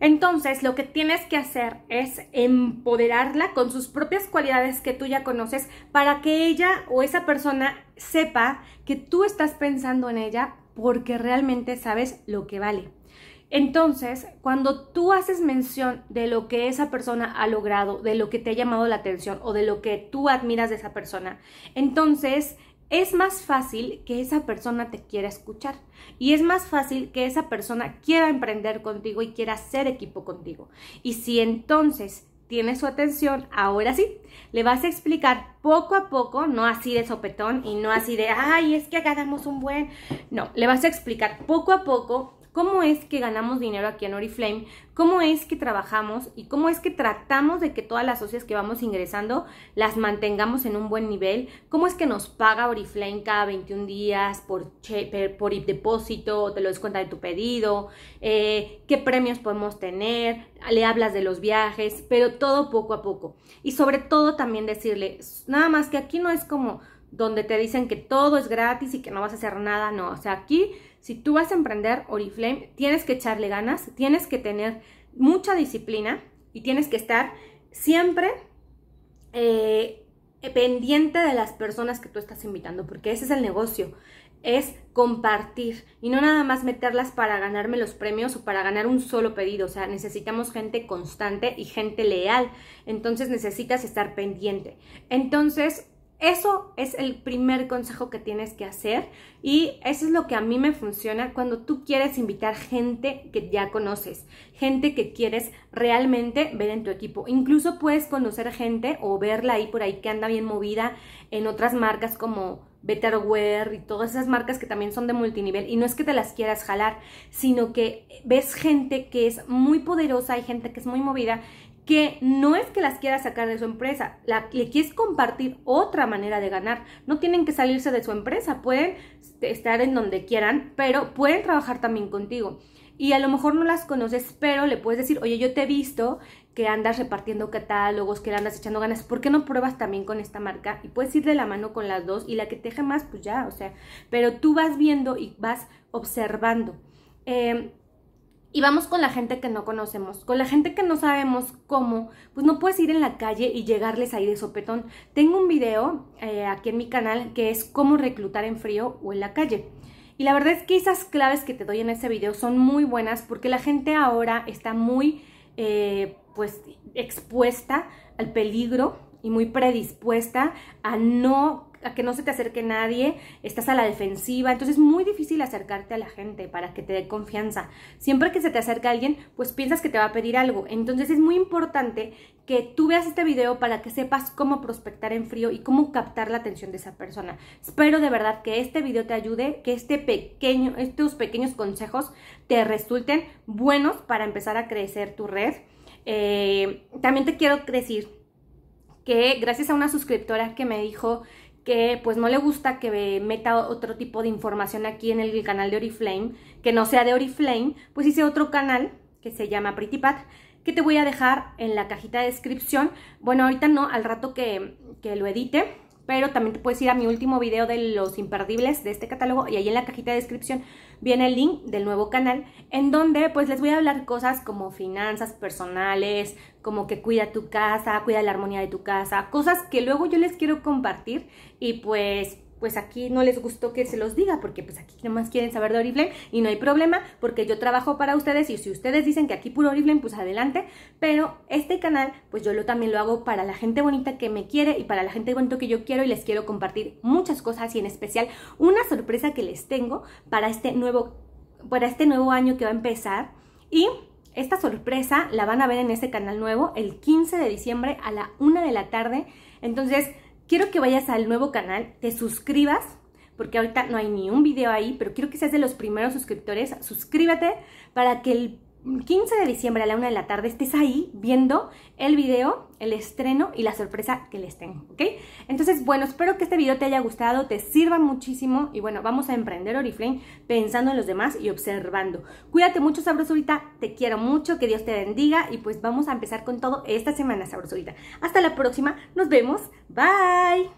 Entonces, lo que tienes que hacer es empoderarla con sus propias cualidades que tú ya conoces para que ella o esa persona sepa que tú estás pensando en ella porque realmente sabes lo que vale. Entonces, cuando tú haces mención de lo que esa persona ha logrado, de lo que te ha llamado la atención o de lo que tú admiras de esa persona, entonces es más fácil que esa persona te quiera escuchar y es más fácil que esa persona quiera emprender contigo y quiera hacer equipo contigo. Y si entonces tienes su atención, ahora sí, le vas a explicar poco a poco, no así de sopetón y no así de, ay, es que hagamos un buen, no, le vas a explicar poco a poco cómo es que ganamos dinero aquí en Oriflame, cómo es que trabajamos y cómo es que tratamos de que todas las socias que vamos ingresando las mantengamos en un buen nivel, cómo es que nos paga Oriflame cada 21 días por, por depósito te lo des cuenta de tu pedido, eh, qué premios podemos tener, le hablas de los viajes, pero todo poco a poco. Y sobre todo también decirle, nada más que aquí no es como donde te dicen que todo es gratis y que no vas a hacer nada, no, o sea, aquí si tú vas a emprender Oriflame, tienes que echarle ganas, tienes que tener mucha disciplina y tienes que estar siempre eh, pendiente de las personas que tú estás invitando, porque ese es el negocio, es compartir y no nada más meterlas para ganarme los premios o para ganar un solo pedido, o sea, necesitamos gente constante y gente leal, entonces necesitas estar pendiente. Entonces, eso es el primer consejo que tienes que hacer y eso es lo que a mí me funciona cuando tú quieres invitar gente que ya conoces, gente que quieres realmente ver en tu equipo. Incluso puedes conocer gente o verla ahí por ahí que anda bien movida en otras marcas como Betterware y todas esas marcas que también son de multinivel y no es que te las quieras jalar, sino que ves gente que es muy poderosa, hay gente que es muy movida que no es que las quieras sacar de su empresa, le quieres compartir otra manera de ganar. No tienen que salirse de su empresa, pueden estar en donde quieran, pero pueden trabajar también contigo. Y a lo mejor no las conoces, pero le puedes decir, oye, yo te he visto que andas repartiendo catálogos, que le andas echando ganas, ¿por qué no pruebas también con esta marca? Y puedes ir de la mano con las dos y la que teje más, pues ya, o sea, pero tú vas viendo y vas observando. Eh, y vamos con la gente que no conocemos, con la gente que no sabemos cómo, pues no puedes ir en la calle y llegarles ahí de sopetón. Tengo un video eh, aquí en mi canal que es cómo reclutar en frío o en la calle. Y la verdad es que esas claves que te doy en ese video son muy buenas porque la gente ahora está muy eh, pues expuesta al peligro y muy predispuesta a no a que no se te acerque nadie, estás a la defensiva, entonces es muy difícil acercarte a la gente para que te dé confianza. Siempre que se te acerca alguien, pues piensas que te va a pedir algo. Entonces es muy importante que tú veas este video para que sepas cómo prospectar en frío y cómo captar la atención de esa persona. Espero de verdad que este video te ayude, que este pequeño, estos pequeños consejos te resulten buenos para empezar a crecer tu red. Eh, también te quiero decir que gracias a una suscriptora que me dijo que pues no le gusta que meta otro tipo de información aquí en el canal de Oriflame, que no sea de Oriflame, pues hice otro canal que se llama Pretty Pat, que te voy a dejar en la cajita de descripción. Bueno, ahorita no, al rato que, que lo edite, pero también te puedes ir a mi último video de los imperdibles de este catálogo y ahí en la cajita de descripción viene el link del nuevo canal en donde pues les voy a hablar cosas como finanzas personales, como que cuida tu casa, cuida la armonía de tu casa, cosas que luego yo les quiero compartir y pues pues aquí no les gustó que se los diga, porque pues aquí nomás quieren saber de Oriflame y no hay problema, porque yo trabajo para ustedes y si ustedes dicen que aquí puro Oriflame, pues adelante, pero este canal, pues yo lo, también lo hago para la gente bonita que me quiere y para la gente bonita que yo quiero y les quiero compartir muchas cosas y en especial una sorpresa que les tengo para este nuevo, para este nuevo año que va a empezar y... Esta sorpresa la van a ver en este canal nuevo el 15 de diciembre a la 1 de la tarde. Entonces, quiero que vayas al nuevo canal, te suscribas, porque ahorita no hay ni un video ahí, pero quiero que seas de los primeros suscriptores. Suscríbete para que el 15 de diciembre a la 1 de la tarde estés ahí viendo el video, el estreno y la sorpresa que les tengo, ¿ok? Entonces, bueno, espero que este video te haya gustado, te sirva muchísimo y bueno, vamos a emprender Oriflame pensando en los demás y observando. Cuídate mucho, Sabrosurita, te quiero mucho, que Dios te bendiga y pues vamos a empezar con todo esta semana, Sabrosurita. Hasta la próxima, nos vemos, bye.